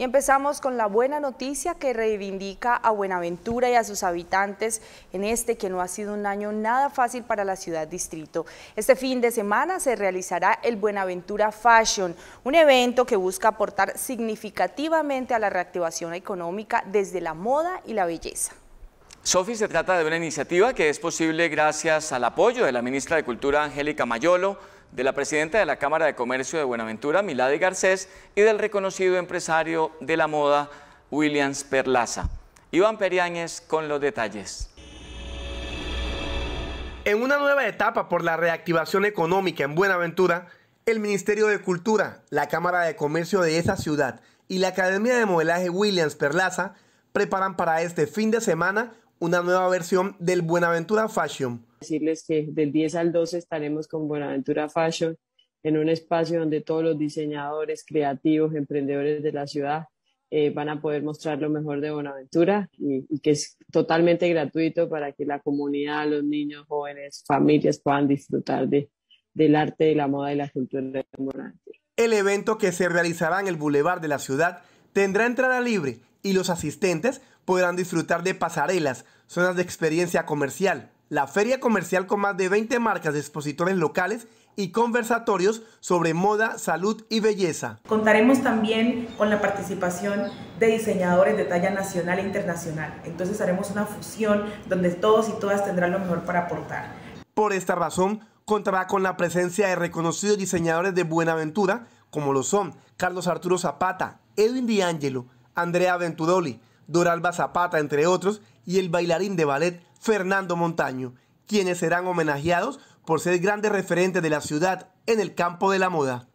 Y empezamos con la buena noticia que reivindica a Buenaventura y a sus habitantes en este que no ha sido un año nada fácil para la ciudad distrito. Este fin de semana se realizará el Buenaventura Fashion, un evento que busca aportar significativamente a la reactivación económica desde la moda y la belleza. Sofi, se trata de una iniciativa que es posible gracias al apoyo de la ministra de Cultura Angélica Mayolo, de la presidenta de la Cámara de Comercio de Buenaventura, Milady Garcés, y del reconocido empresario de la moda, Williams Perlaza. Iván Periáñez con los detalles. En una nueva etapa por la reactivación económica en Buenaventura, el Ministerio de Cultura, la Cámara de Comercio de esa ciudad y la Academia de Modelaje Williams Perlaza preparan para este fin de semana una nueva versión del Buenaventura Fashion, decirles que del 10 al 12 estaremos con Buenaventura Fashion en un espacio donde todos los diseñadores, creativos, emprendedores de la ciudad eh, van a poder mostrar lo mejor de Buenaventura y, que es totalmente gratuito para que la comunidad, los niños, jóvenes, familias puedan disfrutar de, del arte, de la moda y la cultura de Buenaventura. El evento que se realizará en el Boulevard de la ciudad tendrá entrada libre y los asistentes podrán disfrutar de pasarelas, zonas de experiencia comercial, la feria comercial con más de 20 marcas de expositores locales y conversatorios sobre moda, salud y belleza. Contaremos también con la participación de diseñadores de talla nacional e internacional. Entonces haremos una fusión donde todos y todas tendrán lo mejor para aportar. Por esta razón, contará con la presencia de reconocidos diseñadores de Buenaventura, como lo son Carlos Arturo Zapata, Edwin D'Angelo, Andrea Ventudoli, Doralba Zapata, entre otros, y el bailarín de ballet Fernando Montaño, quienes serán homenajeados por ser grandes referentes de la ciudad en el campo de la moda.